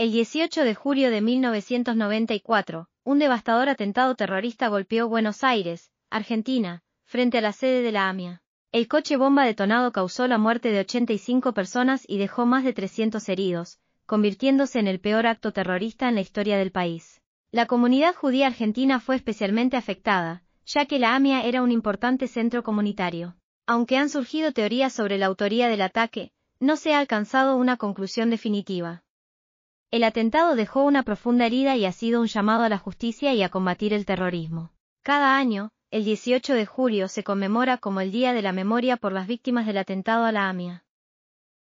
El 18 de julio de 1994, un devastador atentado terrorista golpeó Buenos Aires, Argentina, frente a la sede de la AMIA. El coche bomba detonado causó la muerte de 85 personas y dejó más de 300 heridos, convirtiéndose en el peor acto terrorista en la historia del país. La comunidad judía argentina fue especialmente afectada, ya que la AMIA era un importante centro comunitario. Aunque han surgido teorías sobre la autoría del ataque, no se ha alcanzado una conclusión definitiva. El atentado dejó una profunda herida y ha sido un llamado a la justicia y a combatir el terrorismo. Cada año, el 18 de julio se conmemora como el Día de la Memoria por las víctimas del atentado a la AMIA.